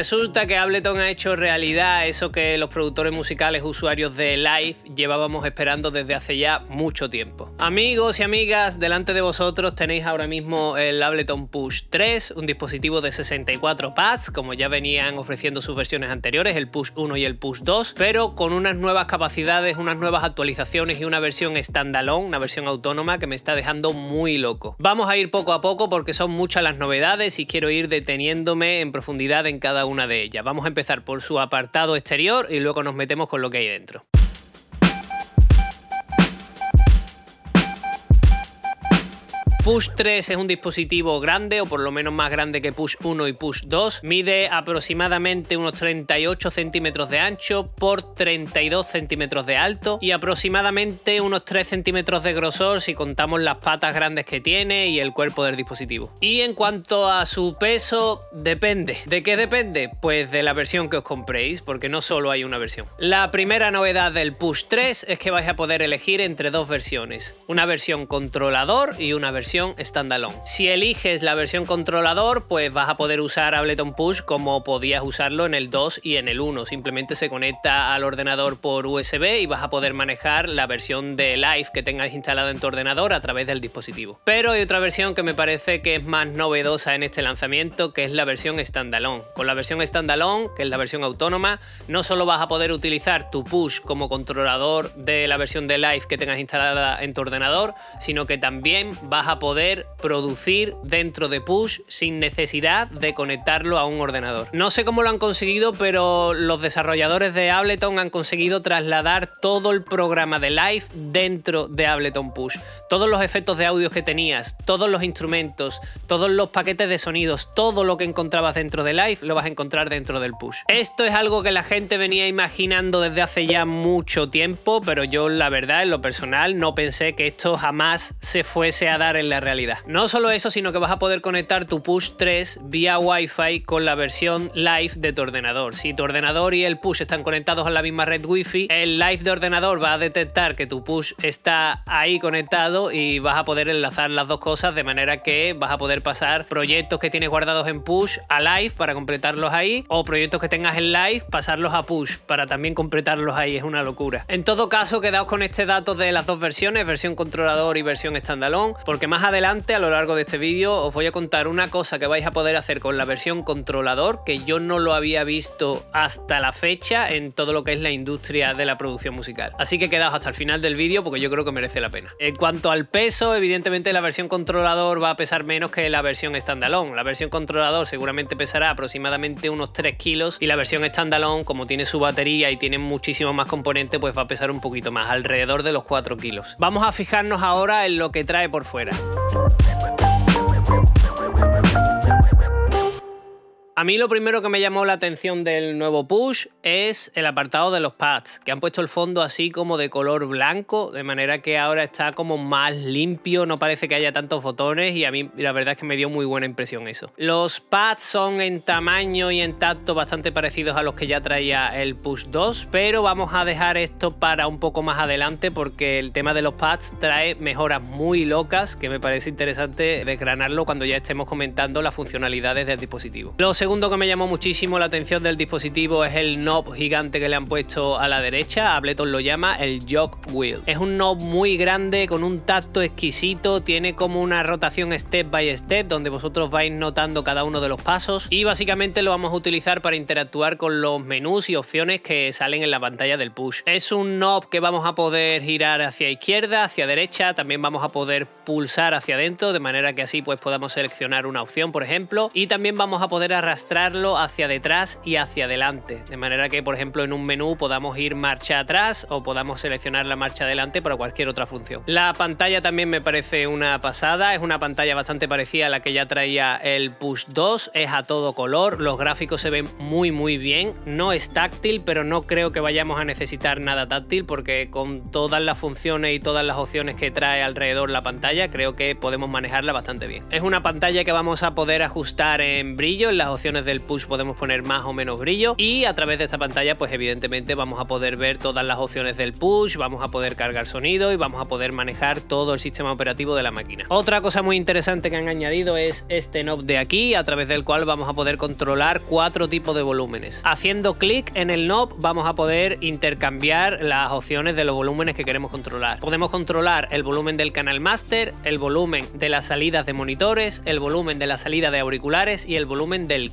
resulta que Ableton ha hecho realidad eso que los productores musicales usuarios de Live llevábamos esperando desde hace ya mucho tiempo. Amigos y amigas, delante de vosotros tenéis ahora mismo el Ableton Push 3, un dispositivo de 64 pads, como ya venían ofreciendo sus versiones anteriores, el Push 1 y el Push 2, pero con unas nuevas capacidades, unas nuevas actualizaciones y una versión standalone, una versión autónoma que me está dejando muy loco. Vamos a ir poco a poco porque son muchas las novedades y quiero ir deteniéndome en profundidad en cada uno una de ellas. Vamos a empezar por su apartado exterior y luego nos metemos con lo que hay dentro. Push 3 es un dispositivo grande, o por lo menos más grande que Push 1 y Push 2. Mide aproximadamente unos 38 centímetros de ancho por 32 centímetros de alto y aproximadamente unos 3 centímetros de grosor si contamos las patas grandes que tiene y el cuerpo del dispositivo. Y en cuanto a su peso, depende. ¿De qué depende? Pues de la versión que os compréis, porque no solo hay una versión. La primera novedad del Push 3 es que vais a poder elegir entre dos versiones, una versión controlador y una versión standalone. Si eliges la versión controlador, pues vas a poder usar Ableton Push como podías usarlo en el 2 y en el 1. Simplemente se conecta al ordenador por USB y vas a poder manejar la versión de Live que tengas instalada en tu ordenador a través del dispositivo. Pero hay otra versión que me parece que es más novedosa en este lanzamiento, que es la versión standalone. Con la versión standalone, que es la versión autónoma, no solo vas a poder utilizar tu push como controlador de la versión de Live que tengas instalada en tu ordenador, sino que también vas a poder producir dentro de Push sin necesidad de conectarlo a un ordenador. No sé cómo lo han conseguido, pero los desarrolladores de Ableton han conseguido trasladar todo el programa de Live dentro de Ableton Push. Todos los efectos de audio que tenías, todos los instrumentos, todos los paquetes de sonidos, todo lo que encontrabas dentro de Live lo vas a encontrar dentro del Push. Esto es algo que la gente venía imaginando desde hace ya mucho tiempo, pero yo la verdad en lo personal no pensé que esto jamás se fuese a dar en la realidad. No solo eso, sino que vas a poder conectar tu Push 3 vía wifi con la versión live de tu ordenador. Si tu ordenador y el Push están conectados a la misma red wifi el live de ordenador va a detectar que tu Push está ahí conectado y vas a poder enlazar las dos cosas de manera que vas a poder pasar proyectos que tienes guardados en Push a live para completarlos ahí o proyectos que tengas en live pasarlos a Push para también completarlos ahí. Es una locura. En todo caso, quedaos con este dato de las dos versiones, versión controlador y versión standalone, porque más adelante, a lo largo de este vídeo, os voy a contar una cosa que vais a poder hacer con la versión controlador, que yo no lo había visto hasta la fecha en todo lo que es la industria de la producción musical. Así que quedaos hasta el final del vídeo porque yo creo que merece la pena. En cuanto al peso, evidentemente la versión controlador va a pesar menos que la versión standalone. La versión controlador seguramente pesará aproximadamente unos 3 kilos y la versión standalone, como tiene su batería y tiene muchísimo más componente, pues va a pesar un poquito más, alrededor de los 4 kilos. Vamos a fijarnos ahora en lo que trae por fuera. Thank A mí lo primero que me llamó la atención del nuevo push es el apartado de los pads, que han puesto el fondo así como de color blanco, de manera que ahora está como más limpio, no parece que haya tantos botones y a mí la verdad es que me dio muy buena impresión eso. Los pads son en tamaño y en tacto bastante parecidos a los que ya traía el push 2, pero vamos a dejar esto para un poco más adelante porque el tema de los pads trae mejoras muy locas que me parece interesante desgranarlo cuando ya estemos comentando las funcionalidades del dispositivo que me llamó muchísimo la atención del dispositivo es el knob gigante que le han puesto a la derecha. Ableton lo llama el Jog Wheel. Es un knob muy grande con un tacto exquisito. Tiene como una rotación step by step donde vosotros vais notando cada uno de los pasos. Y básicamente lo vamos a utilizar para interactuar con los menús y opciones que salen en la pantalla del push. Es un knob que vamos a poder girar hacia izquierda, hacia derecha. También vamos a poder pulsar hacia adentro de manera que así pues podamos seleccionar una opción por ejemplo. Y también vamos a poder arrancar arrastrarlo hacia detrás y hacia adelante. De manera que, por ejemplo, en un menú podamos ir marcha atrás o podamos seleccionar la marcha adelante para cualquier otra función. La pantalla también me parece una pasada. Es una pantalla bastante parecida a la que ya traía el Push 2. Es a todo color. Los gráficos se ven muy, muy bien. No es táctil, pero no creo que vayamos a necesitar nada táctil porque con todas las funciones y todas las opciones que trae alrededor la pantalla, creo que podemos manejarla bastante bien. Es una pantalla que vamos a poder ajustar en brillo, en las del push podemos poner más o menos brillo y a través de esta pantalla pues evidentemente vamos a poder ver todas las opciones del push, vamos a poder cargar sonido y vamos a poder manejar todo el sistema operativo de la máquina. Otra cosa muy interesante que han añadido es este knob de aquí a través del cual vamos a poder controlar cuatro tipos de volúmenes. Haciendo clic en el knob vamos a poder intercambiar las opciones de los volúmenes que queremos controlar. Podemos controlar el volumen del canal master, el volumen de las salidas de monitores, el volumen de la salida de auriculares y el volumen del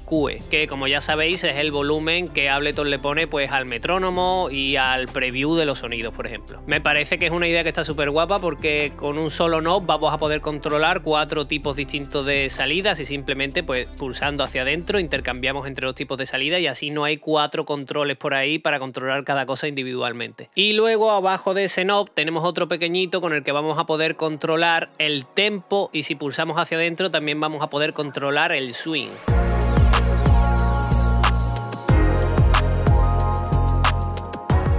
que como ya sabéis es el volumen que Ableton le pone pues al metrónomo y al preview de los sonidos, por ejemplo. Me parece que es una idea que está súper guapa porque con un solo knob vamos a poder controlar cuatro tipos distintos de salidas y simplemente pues pulsando hacia adentro intercambiamos entre los tipos de salida y así no hay cuatro controles por ahí para controlar cada cosa individualmente. Y luego abajo de ese knob tenemos otro pequeñito con el que vamos a poder controlar el tempo y si pulsamos hacia adentro también vamos a poder controlar el swing.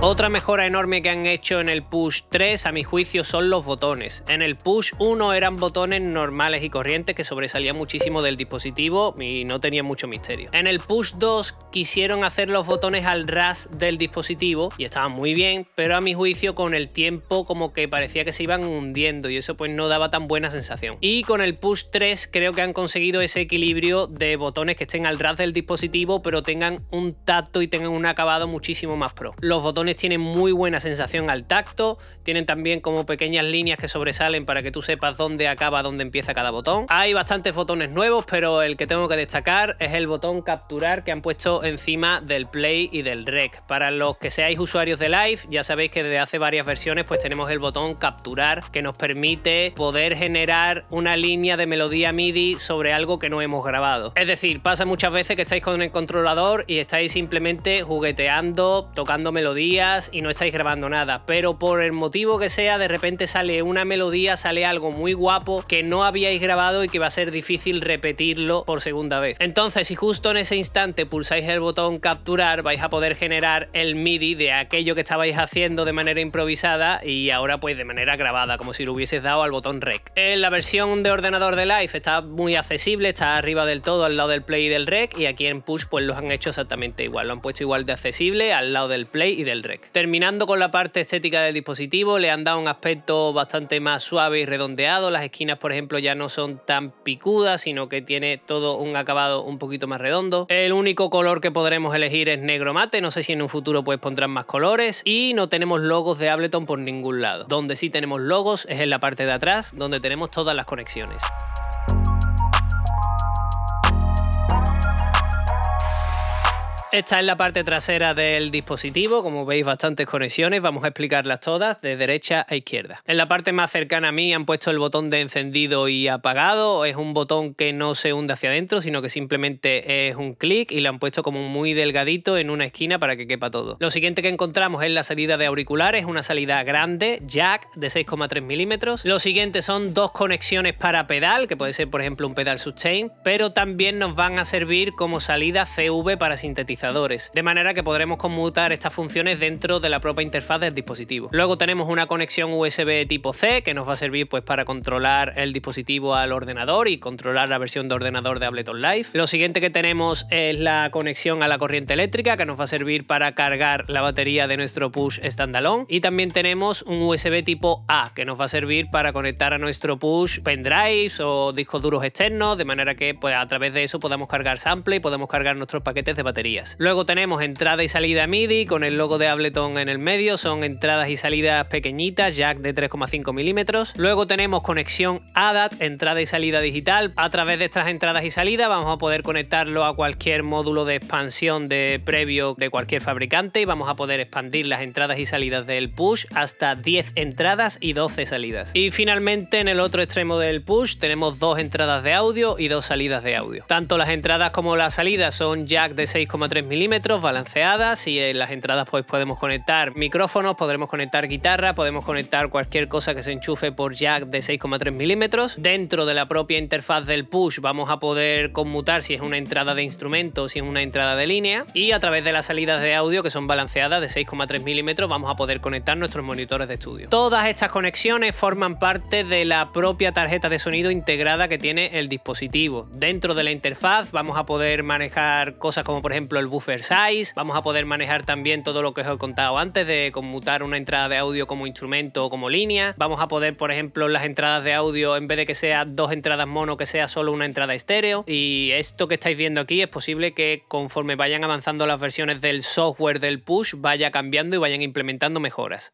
Otra mejora enorme que han hecho en el Push 3 a mi juicio son los botones. En el Push 1 eran botones normales y corrientes que sobresalían muchísimo del dispositivo y no tenían mucho misterio. En el Push 2 quisieron hacer los botones al ras del dispositivo y estaban muy bien, pero a mi juicio con el tiempo como que parecía que se iban hundiendo y eso pues no daba tan buena sensación. Y con el Push 3 creo que han conseguido ese equilibrio de botones que estén al ras del dispositivo pero tengan un tacto y tengan un acabado muchísimo más pro. Los botones tienen muy buena sensación al tacto, tienen también como pequeñas líneas que sobresalen para que tú sepas dónde acaba, dónde empieza cada botón. Hay bastantes botones nuevos, pero el que tengo que destacar es el botón capturar que han puesto encima del play y del rec. Para los que seáis usuarios de live, ya sabéis que desde hace varias versiones pues tenemos el botón capturar que nos permite poder generar una línea de melodía MIDI sobre algo que no hemos grabado. Es decir, pasa muchas veces que estáis con el controlador y estáis simplemente jugueteando, tocando melodía y no estáis grabando nada, pero por el motivo que sea, de repente sale una melodía, sale algo muy guapo que no habíais grabado y que va a ser difícil repetirlo por segunda vez. Entonces, si justo en ese instante pulsáis el botón capturar, vais a poder generar el MIDI de aquello que estabais haciendo de manera improvisada y ahora pues de manera grabada, como si lo hubieses dado al botón rec. En la versión de ordenador de Live está muy accesible, está arriba del todo al lado del play y del rec y aquí en push pues los han hecho exactamente igual, lo han puesto igual de accesible al lado del play y del Terminando con la parte estética del dispositivo, le han dado un aspecto bastante más suave y redondeado. Las esquinas, por ejemplo, ya no son tan picudas, sino que tiene todo un acabado un poquito más redondo. El único color que podremos elegir es negro mate. No sé si en un futuro puedes pondrán más colores. Y no tenemos logos de Ableton por ningún lado. Donde sí tenemos logos es en la parte de atrás, donde tenemos todas las conexiones. Esta es la parte trasera del dispositivo, como veis bastantes conexiones, vamos a explicarlas todas de derecha a izquierda. En la parte más cercana a mí han puesto el botón de encendido y apagado, es un botón que no se hunde hacia adentro, sino que simplemente es un clic y lo han puesto como muy delgadito en una esquina para que quepa todo. Lo siguiente que encontramos es la salida de auriculares, una salida grande, jack de 6,3 milímetros. Lo siguiente son dos conexiones para pedal, que puede ser por ejemplo un pedal sustain, pero también nos van a servir como salida CV para sintetizar de manera que podremos conmutar estas funciones dentro de la propia interfaz del dispositivo. Luego tenemos una conexión USB tipo C que nos va a servir pues para controlar el dispositivo al ordenador y controlar la versión de ordenador de Ableton Live. Lo siguiente que tenemos es la conexión a la corriente eléctrica que nos va a servir para cargar la batería de nuestro push standalone y también tenemos un USB tipo A que nos va a servir para conectar a nuestro push pendrives o discos duros externos de manera que pues, a través de eso podamos cargar sample y podemos cargar nuestros paquetes de baterías. Luego tenemos entrada y salida MIDI con el logo de Ableton en el medio, son entradas y salidas pequeñitas, jack de 3,5 milímetros. Luego tenemos conexión ADAT, entrada y salida digital. A través de estas entradas y salidas vamos a poder conectarlo a cualquier módulo de expansión de previo de cualquier fabricante y vamos a poder expandir las entradas y salidas del push hasta 10 entradas y 12 salidas. Y finalmente en el otro extremo del push tenemos dos entradas de audio y dos salidas de audio. Tanto las entradas como las salidas son jack de 6,3 milímetros balanceadas y en las entradas pues podemos conectar micrófonos, podremos conectar guitarra, podemos conectar cualquier cosa que se enchufe por jack de 6,3 milímetros. Dentro de la propia interfaz del push vamos a poder conmutar si es una entrada de instrumento o si es una entrada de línea y a través de las salidas de audio que son balanceadas de 6,3 milímetros vamos a poder conectar nuestros monitores de estudio. Todas estas conexiones forman parte de la propia tarjeta de sonido integrada que tiene el dispositivo. Dentro de la interfaz vamos a poder manejar cosas como por ejemplo el buffer size, vamos a poder manejar también todo lo que os he contado antes de conmutar una entrada de audio como instrumento o como línea, vamos a poder por ejemplo las entradas de audio en vez de que sea dos entradas mono que sea solo una entrada estéreo y esto que estáis viendo aquí es posible que conforme vayan avanzando las versiones del software del push vaya cambiando y vayan implementando mejoras.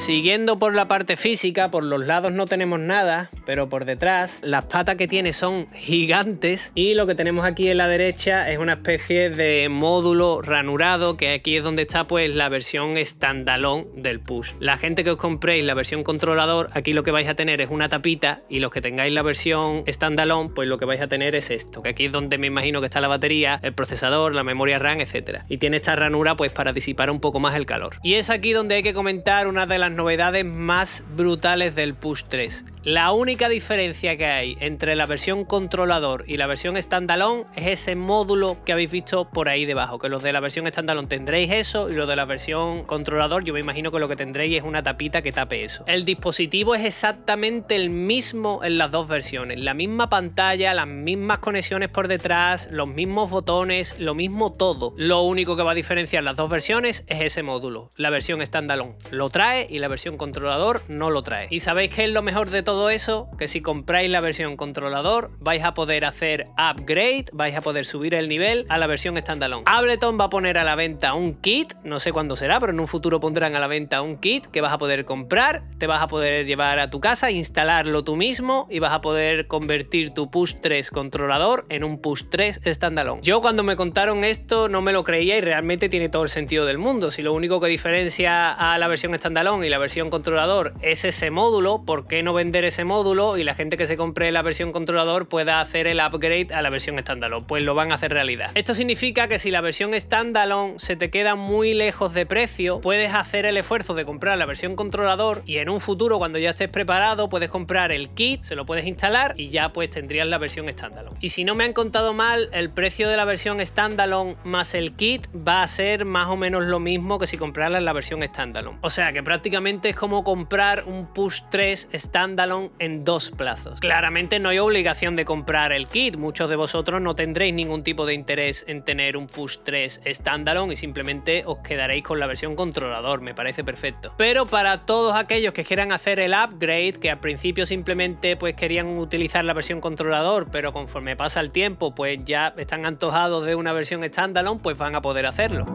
Siguiendo por la parte física, por los lados no tenemos nada, pero por detrás las patas que tiene son gigantes y lo que tenemos aquí en la derecha es una especie de módulo ranurado que aquí es donde está pues la versión standalone del push. La gente que os compréis la versión controlador, aquí lo que vais a tener es una tapita y los que tengáis la versión standalone, pues lo que vais a tener es esto, que aquí es donde me imagino que está la batería, el procesador, la memoria RAM, etcétera. Y tiene esta ranura pues para disipar un poco más el calor. Y es aquí donde hay que comentar una de las novedades más brutales del Push 3. La única diferencia que hay entre la versión controlador y la versión standalone es ese módulo que habéis visto por ahí debajo, que los de la versión standalone tendréis eso y los de la versión controlador yo me imagino que lo que tendréis es una tapita que tape eso. El dispositivo es exactamente el mismo en las dos versiones, la misma pantalla, las mismas conexiones por detrás, los mismos botones, lo mismo todo. Lo único que va a diferenciar las dos versiones es ese módulo. La versión standalone lo trae y la versión controlador no lo trae. ¿Y sabéis que es lo mejor de todo? todo eso, que si compráis la versión controlador, vais a poder hacer upgrade, vais a poder subir el nivel a la versión standalone. Ableton va a poner a la venta un kit, no sé cuándo será, pero en un futuro pondrán a la venta un kit que vas a poder comprar, te vas a poder llevar a tu casa, instalarlo tú mismo y vas a poder convertir tu Push 3 controlador en un Push 3 standalone. Yo cuando me contaron esto no me lo creía y realmente tiene todo el sentido del mundo. Si lo único que diferencia a la versión standalone y la versión controlador es ese módulo, ¿por qué no vender ese módulo y la gente que se compre la versión controlador pueda hacer el upgrade a la versión standalone, pues lo van a hacer realidad. Esto significa que si la versión standalone se te queda muy lejos de precio, puedes hacer el esfuerzo de comprar la versión controlador y en un futuro cuando ya estés preparado puedes comprar el kit, se lo puedes instalar y ya pues tendrías la versión standalone. Y si no me han contado mal, el precio de la versión standalone más el kit va a ser más o menos lo mismo que si compraras la versión standalone. O sea que prácticamente es como comprar un push 3 standalone en dos plazos. Claramente no hay obligación de comprar el kit, muchos de vosotros no tendréis ningún tipo de interés en tener un Push 3 standalone y simplemente os quedaréis con la versión controlador, me parece perfecto. Pero para todos aquellos que quieran hacer el upgrade, que al principio simplemente pues querían utilizar la versión controlador, pero conforme pasa el tiempo pues ya están antojados de una versión standalone, pues van a poder hacerlo.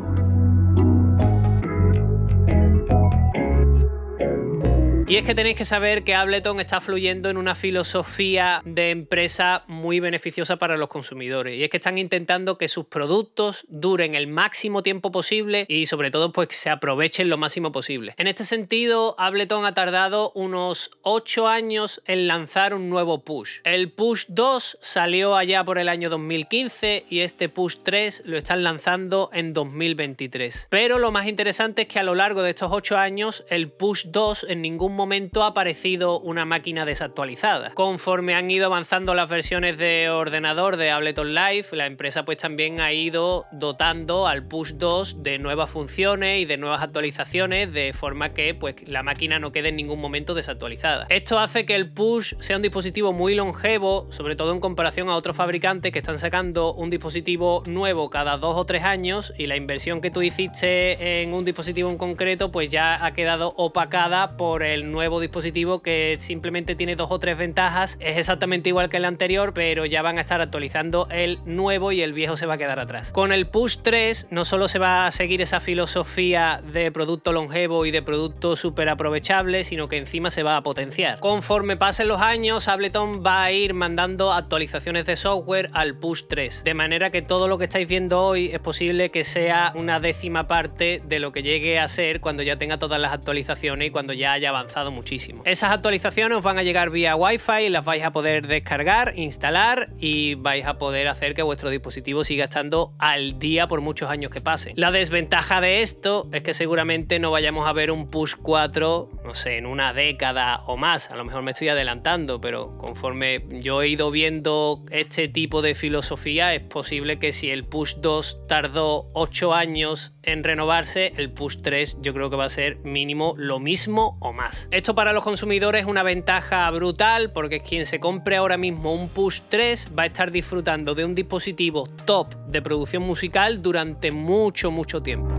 Y es que tenéis que saber que Ableton está fluyendo en una filosofía de empresa muy beneficiosa para los consumidores. Y es que están intentando que sus productos duren el máximo tiempo posible y sobre todo pues que se aprovechen lo máximo posible. En este sentido, Ableton ha tardado unos 8 años en lanzar un nuevo push. El push 2 salió allá por el año 2015 y este push 3 lo están lanzando en 2023. Pero lo más interesante es que a lo largo de estos 8 años el push 2 en ningún momento momento ha aparecido una máquina desactualizada. Conforme han ido avanzando las versiones de ordenador de Ableton Live, la empresa pues también ha ido dotando al Push 2 de nuevas funciones y de nuevas actualizaciones de forma que pues la máquina no quede en ningún momento desactualizada. Esto hace que el Push sea un dispositivo muy longevo, sobre todo en comparación a otros fabricantes que están sacando un dispositivo nuevo cada dos o tres años y la inversión que tú hiciste en un dispositivo en concreto pues ya ha quedado opacada por el nuevo dispositivo que simplemente tiene dos o tres ventajas. Es exactamente igual que el anterior, pero ya van a estar actualizando el nuevo y el viejo se va a quedar atrás. Con el Push 3 no solo se va a seguir esa filosofía de producto longevo y de producto súper aprovechable, sino que encima se va a potenciar. Conforme pasen los años, Ableton va a ir mandando actualizaciones de software al Push 3, de manera que todo lo que estáis viendo hoy es posible que sea una décima parte de lo que llegue a ser cuando ya tenga todas las actualizaciones y cuando ya haya avanzado muchísimo. Esas actualizaciones van a llegar vía Wi-Fi, las vais a poder descargar, instalar y vais a poder hacer que vuestro dispositivo siga estando al día por muchos años que pase La desventaja de esto es que seguramente no vayamos a ver un push 4, no sé, en una década o más. A lo mejor me estoy adelantando, pero conforme yo he ido viendo este tipo de filosofía, es posible que si el push 2 tardó 8 años en renovarse, el push 3 yo creo que va a ser mínimo lo mismo o más. Esto para los consumidores es una ventaja brutal porque quien se compre ahora mismo un Push 3 va a estar disfrutando de un dispositivo top de producción musical durante mucho, mucho tiempo.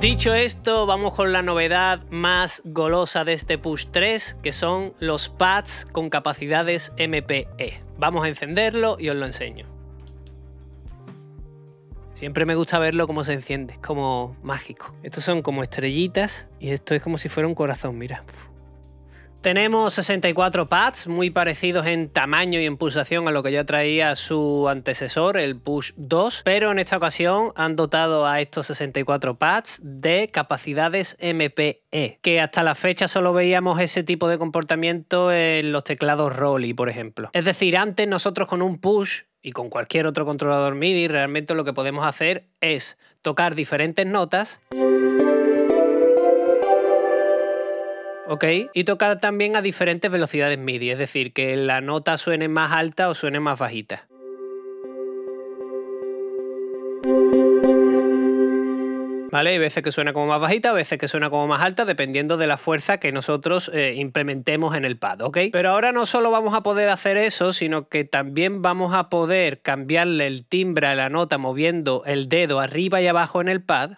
Dicho esto, vamos con la novedad más golosa de este Push 3, que son los pads con capacidades MPE. Vamos a encenderlo y os lo enseño. Siempre me gusta verlo cómo se enciende, como mágico. Estos son como estrellitas y esto es como si fuera un corazón, mira. Tenemos 64 pads muy parecidos en tamaño y en pulsación a lo que ya traía su antecesor, el Push 2, pero en esta ocasión han dotado a estos 64 pads de capacidades MPE, que hasta la fecha solo veíamos ese tipo de comportamiento en los teclados Rolly, por ejemplo. Es decir, antes nosotros con un Push y con cualquier otro controlador MIDI, realmente lo que podemos hacer es tocar diferentes notas. ¿ok? Y tocar también a diferentes velocidades MIDI, es decir, que la nota suene más alta o suene más bajita. ¿vale? Hay veces que suena como más bajita, a veces que suena como más alta, dependiendo de la fuerza que nosotros eh, implementemos en el pad, ¿ok? Pero ahora no solo vamos a poder hacer eso, sino que también vamos a poder cambiarle el timbre a la nota moviendo el dedo arriba y abajo en el pad.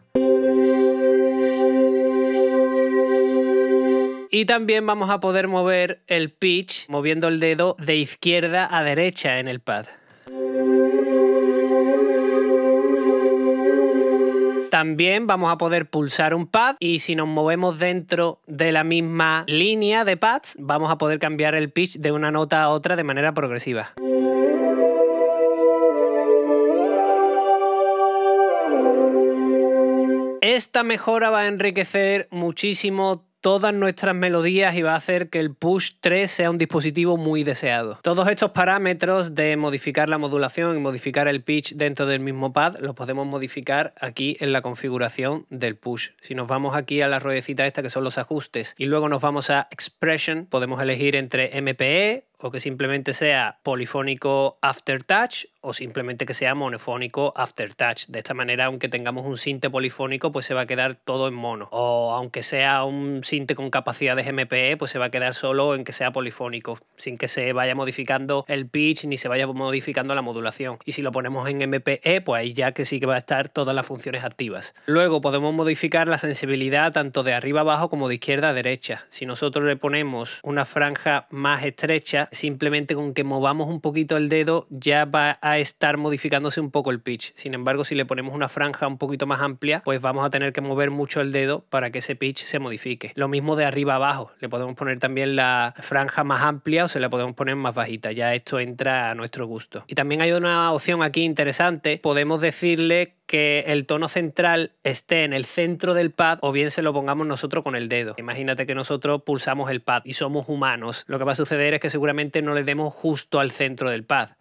y también vamos a poder mover el pitch moviendo el dedo de izquierda a derecha en el pad. También vamos a poder pulsar un pad y si nos movemos dentro de la misma línea de pads, vamos a poder cambiar el pitch de una nota a otra de manera progresiva. Esta mejora va a enriquecer muchísimo todas nuestras melodías y va a hacer que el Push 3 sea un dispositivo muy deseado. Todos estos parámetros de modificar la modulación y modificar el pitch dentro del mismo pad los podemos modificar aquí en la configuración del Push. Si nos vamos aquí a la ruedecita esta que son los ajustes y luego nos vamos a Expression, podemos elegir entre MPE, o que simplemente sea polifónico after touch o simplemente que sea monofónico after touch. De esta manera, aunque tengamos un sinte polifónico, pues se va a quedar todo en mono. O aunque sea un sinte con capacidades MPE, pues se va a quedar solo en que sea polifónico, sin que se vaya modificando el pitch ni se vaya modificando la modulación. Y si lo ponemos en MPE, pues ahí ya que sí que va a estar todas las funciones activas. Luego podemos modificar la sensibilidad tanto de arriba abajo como de izquierda a derecha. Si nosotros le ponemos una franja más estrecha, simplemente con que movamos un poquito el dedo ya va a estar modificándose un poco el pitch. Sin embargo, si le ponemos una franja un poquito más amplia, pues vamos a tener que mover mucho el dedo para que ese pitch se modifique. Lo mismo de arriba abajo, le podemos poner también la franja más amplia o se la podemos poner más bajita, ya esto entra a nuestro gusto. Y también hay una opción aquí interesante, podemos decirle que el tono central esté en el centro del pad o bien se lo pongamos nosotros con el dedo. Imagínate que nosotros pulsamos el pad y somos humanos. Lo que va a suceder es que seguramente no le demos justo al centro del pad.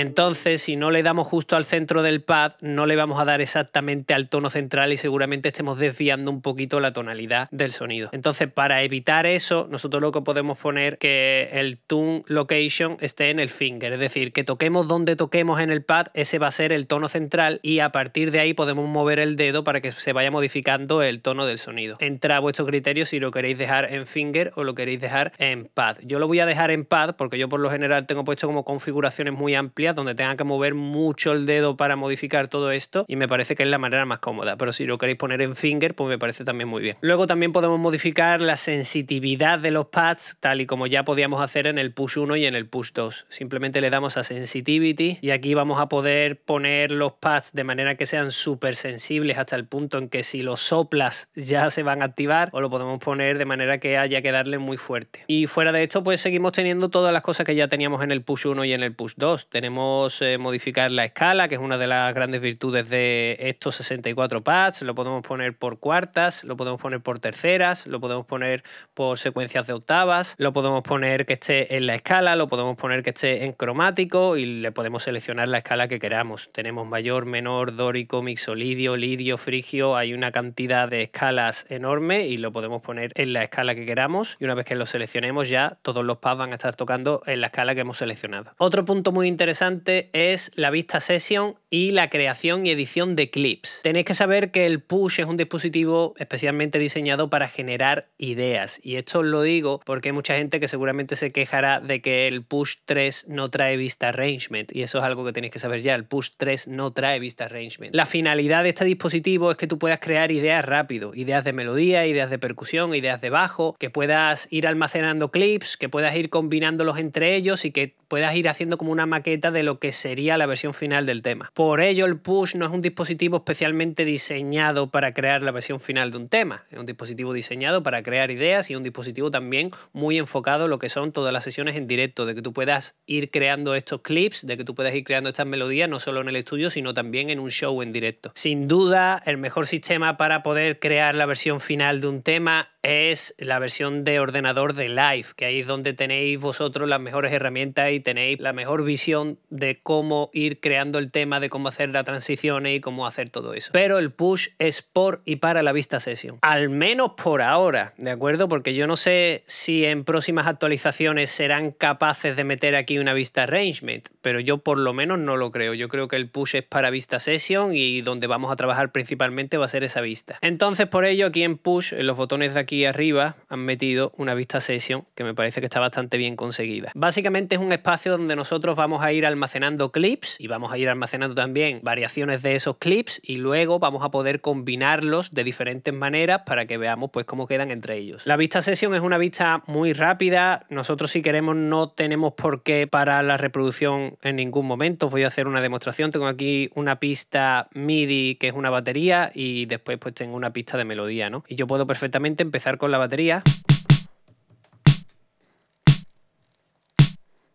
Entonces, si no le damos justo al centro del pad, no le vamos a dar exactamente al tono central y seguramente estemos desviando un poquito la tonalidad del sonido. Entonces, para evitar eso, nosotros lo que podemos poner que el tune location esté en el finger, es decir, que toquemos donde toquemos en el pad, ese va a ser el tono central y a partir de ahí podemos mover el dedo para que se vaya modificando el tono del sonido. Entra a vuestro criterio si lo queréis dejar en finger o lo queréis dejar en pad. Yo lo voy a dejar en pad porque yo por lo general tengo puesto como configuraciones muy amplias donde tenga que mover mucho el dedo para modificar todo esto y me parece que es la manera más cómoda, pero si lo queréis poner en finger pues me parece también muy bien. Luego también podemos modificar la sensitividad de los pads tal y como ya podíamos hacer en el push 1 y en el push 2. Simplemente le damos a sensitivity y aquí vamos a poder poner los pads de manera que sean súper sensibles hasta el punto en que si los soplas ya se van a activar o lo podemos poner de manera que haya que darle muy fuerte. Y fuera de esto pues seguimos teniendo todas las cosas que ya teníamos en el push 1 y en el push 2. Tenemos eh, modificar la escala, que es una de las grandes virtudes de estos 64 pads. Lo podemos poner por cuartas, lo podemos poner por terceras, lo podemos poner por secuencias de octavas, lo podemos poner que esté en la escala, lo podemos poner que esté en cromático y le podemos seleccionar la escala que queramos. Tenemos mayor, menor, dórico, mixolidio, lidio, frigio. Hay una cantidad de escalas enorme y lo podemos poner en la escala que queramos. Y una vez que lo seleccionemos ya todos los pads van a estar tocando en la escala que hemos seleccionado. Otro punto muy interesante es la vista session y la creación y edición de clips. Tenéis que saber que el push es un dispositivo especialmente diseñado para generar ideas y esto os lo digo porque hay mucha gente que seguramente se quejará de que el push 3 no trae vista arrangement y eso es algo que tenéis que saber ya, el push 3 no trae vista arrangement. La finalidad de este dispositivo es que tú puedas crear ideas rápido, ideas de melodía, ideas de percusión, ideas de bajo, que puedas ir almacenando clips, que puedas ir combinándolos entre ellos y que puedas ir haciendo como una maqueta de lo que sería la versión final del tema por ello, el push no es un dispositivo especialmente diseñado para crear la versión final de un tema. Es un dispositivo diseñado para crear ideas y un dispositivo también muy enfocado en lo que son todas las sesiones en directo, de que tú puedas ir creando estos clips, de que tú puedas ir creando estas melodías no solo en el estudio, sino también en un show en directo. Sin duda, el mejor sistema para poder crear la versión final de un tema es la versión de ordenador de Live, que ahí es donde tenéis vosotros las mejores herramientas y tenéis la mejor visión de cómo ir creando el tema, de cómo hacer la transición y cómo hacer todo eso. Pero el push es por y para la vista sesión Al menos por ahora, ¿de acuerdo? Porque yo no sé si en próximas actualizaciones serán capaces de meter aquí una vista arrangement, pero yo por lo menos no lo creo. Yo creo que el push es para vista sesión y donde vamos a trabajar principalmente va a ser esa vista. Entonces por ello aquí en push, en los botones de aquí arriba, han metido una vista sesión que me parece que está bastante bien conseguida. Básicamente es un espacio donde nosotros vamos a ir almacenando clips y vamos a ir almacenando también variaciones de esos clips y luego vamos a poder combinarlos de diferentes maneras para que veamos pues cómo quedan entre ellos. La vista sesión es una vista muy rápida, nosotros si queremos no tenemos por qué parar la reproducción en ningún momento, voy a hacer una demostración, tengo aquí una pista MIDI que es una batería y después pues tengo una pista de melodía, ¿no? Y yo puedo perfectamente empezar con la batería.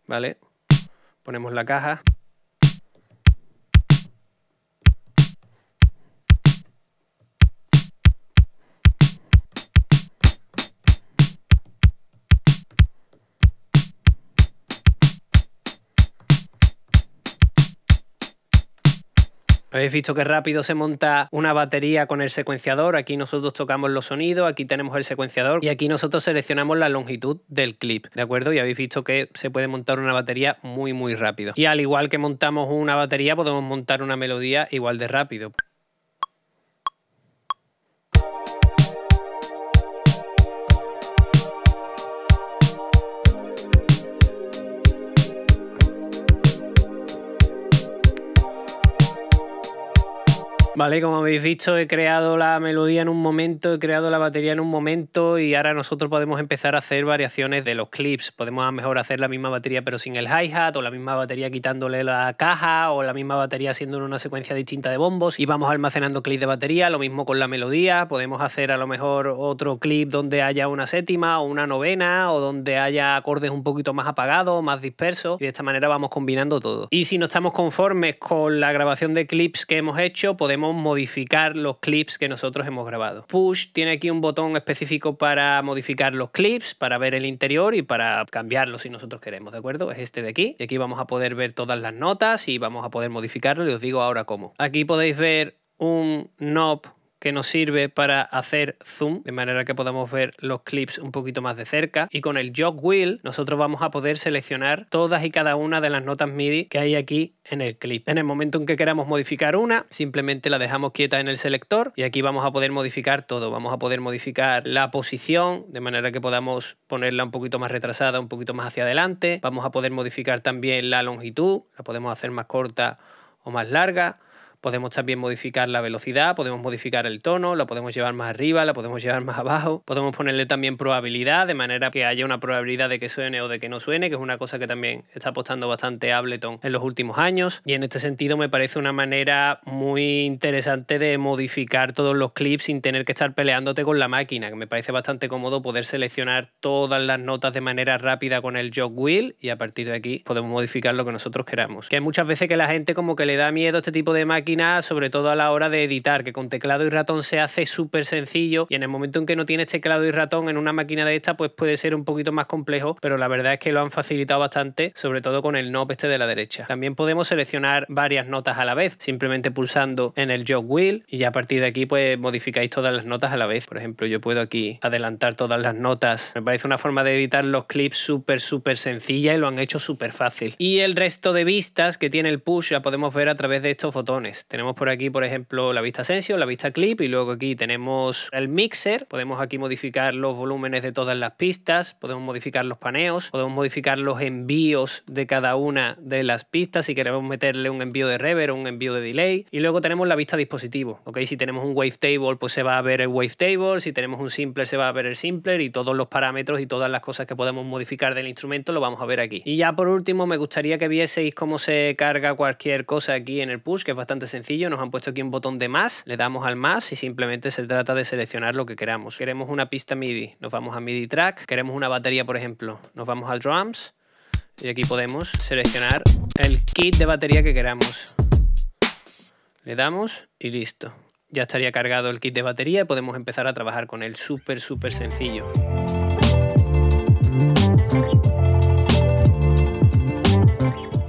¿Vale? Ponemos la caja. Habéis visto que rápido se monta una batería con el secuenciador. Aquí nosotros tocamos los sonidos, aquí tenemos el secuenciador y aquí nosotros seleccionamos la longitud del clip, ¿de acuerdo? Y habéis visto que se puede montar una batería muy, muy rápido. Y al igual que montamos una batería, podemos montar una melodía igual de rápido. Vale, como habéis visto, he creado la melodía en un momento, he creado la batería en un momento y ahora nosotros podemos empezar a hacer variaciones de los clips. Podemos a lo mejor hacer la misma batería pero sin el hi-hat o la misma batería quitándole la caja o la misma batería haciendo una secuencia distinta de bombos y vamos almacenando clips de batería, lo mismo con la melodía. Podemos hacer a lo mejor otro clip donde haya una séptima o una novena o donde haya acordes un poquito más apagados, más dispersos y de esta manera vamos combinando todo. Y si no estamos conformes con la grabación de clips que hemos hecho, podemos modificar los clips que nosotros hemos grabado. Push tiene aquí un botón específico para modificar los clips, para ver el interior y para cambiarlo si nosotros queremos, ¿de acuerdo? Es este de aquí. Y aquí vamos a poder ver todas las notas y vamos a poder modificarlo y os digo ahora cómo. Aquí podéis ver un knob que nos sirve para hacer zoom, de manera que podamos ver los clips un poquito más de cerca. Y con el jog wheel nosotros vamos a poder seleccionar todas y cada una de las notas MIDI que hay aquí en el clip. En el momento en que queramos modificar una, simplemente la dejamos quieta en el selector y aquí vamos a poder modificar todo. Vamos a poder modificar la posición, de manera que podamos ponerla un poquito más retrasada, un poquito más hacia adelante. Vamos a poder modificar también la longitud, la podemos hacer más corta o más larga Podemos también modificar la velocidad, podemos modificar el tono, la podemos llevar más arriba, la podemos llevar más abajo. Podemos ponerle también probabilidad, de manera que haya una probabilidad de que suene o de que no suene, que es una cosa que también está apostando bastante Ableton en los últimos años. Y en este sentido me parece una manera muy interesante de modificar todos los clips sin tener que estar peleándote con la máquina, que me parece bastante cómodo poder seleccionar todas las notas de manera rápida con el jog wheel y a partir de aquí podemos modificar lo que nosotros queramos. Que hay muchas veces que la gente como que le da miedo a este tipo de máquina sobre todo a la hora de editar, que con teclado y ratón se hace súper sencillo y en el momento en que no tienes teclado y ratón en una máquina de esta, pues puede ser un poquito más complejo, pero la verdad es que lo han facilitado bastante, sobre todo con el knob este de la derecha. También podemos seleccionar varias notas a la vez, simplemente pulsando en el jog wheel y ya a partir de aquí pues modificáis todas las notas a la vez. Por ejemplo, yo puedo aquí adelantar todas las notas. Me parece una forma de editar los clips súper, súper sencilla y lo han hecho súper fácil. Y el resto de vistas que tiene el push la podemos ver a través de estos botones. Tenemos por aquí, por ejemplo, la vista Sensio, la vista Clip y luego aquí tenemos el mixer. Podemos aquí modificar los volúmenes de todas las pistas, podemos modificar los paneos, podemos modificar los envíos de cada una de las pistas si queremos meterle un envío de reverb, un envío de delay. Y luego tenemos la vista dispositivo. ¿ok? Si tenemos un wavetable, pues se va a ver el wavetable. Si tenemos un simpler, se va a ver el simpler. Y todos los parámetros y todas las cosas que podemos modificar del instrumento lo vamos a ver aquí. Y ya por último, me gustaría que vieseis cómo se carga cualquier cosa aquí en el push, que es bastante sencillo, nos han puesto aquí un botón de más, le damos al más y simplemente se trata de seleccionar lo que queramos. Queremos una pista MIDI, nos vamos a MIDI track, queremos una batería por ejemplo, nos vamos al drums y aquí podemos seleccionar el kit de batería que queramos. Le damos y listo. Ya estaría cargado el kit de batería y podemos empezar a trabajar con él. Súper, súper sencillo.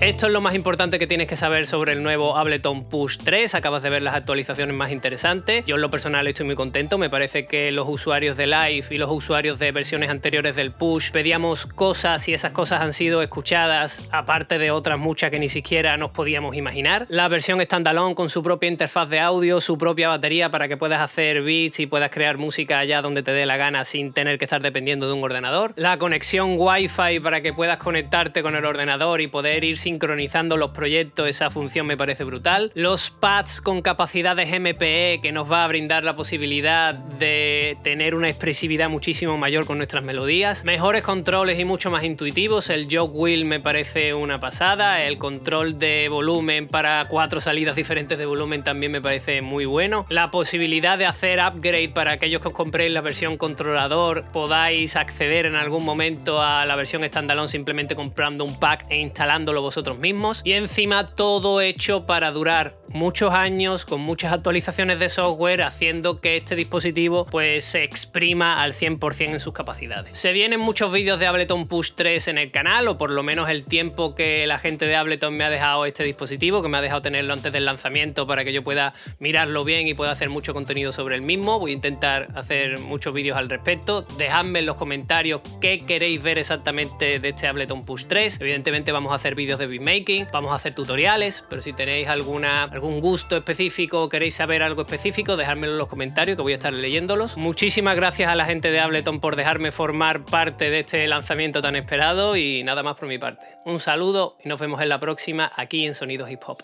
Esto es lo más importante que tienes que saber sobre el nuevo Ableton Push 3. Acabas de ver las actualizaciones más interesantes. Yo en lo personal estoy muy contento. Me parece que los usuarios de Live y los usuarios de versiones anteriores del Push pedíamos cosas y esas cosas han sido escuchadas, aparte de otras muchas que ni siquiera nos podíamos imaginar. La versión standalone con su propia interfaz de audio, su propia batería para que puedas hacer beats y puedas crear música allá donde te dé la gana sin tener que estar dependiendo de un ordenador. La conexión Wi-Fi para que puedas conectarte con el ordenador y poder ir sin sincronizando los proyectos, esa función me parece brutal. Los pads con capacidades MPE que nos va a brindar la posibilidad de tener una expresividad muchísimo mayor con nuestras melodías. Mejores controles y mucho más intuitivos. El jog wheel me parece una pasada. El control de volumen para cuatro salidas diferentes de volumen también me parece muy bueno. La posibilidad de hacer upgrade para aquellos que os compréis la versión controlador podáis acceder en algún momento a la versión standalone simplemente comprando un pack e instalándolo vosotros mismos y encima todo hecho para durar muchos años con muchas actualizaciones de software haciendo que este dispositivo pues se exprima al 100% en sus capacidades. Se vienen muchos vídeos de Ableton Push 3 en el canal o por lo menos el tiempo que la gente de Ableton me ha dejado este dispositivo, que me ha dejado tenerlo antes del lanzamiento para que yo pueda mirarlo bien y pueda hacer mucho contenido sobre el mismo. Voy a intentar hacer muchos vídeos al respecto. Dejadme en los comentarios qué queréis ver exactamente de este Ableton Push 3. Evidentemente vamos a hacer vídeos de making. vamos a hacer tutoriales, pero si tenéis algún gusto específico o queréis saber algo específico, dejármelo en los comentarios que voy a estar leyéndolos. Muchísimas gracias a la gente de Ableton por dejarme formar parte de este lanzamiento tan esperado y nada más por mi parte. Un saludo y nos vemos en la próxima aquí en Sonidos Hip Hop.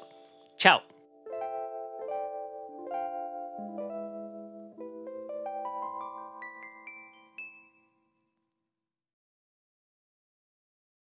Chao.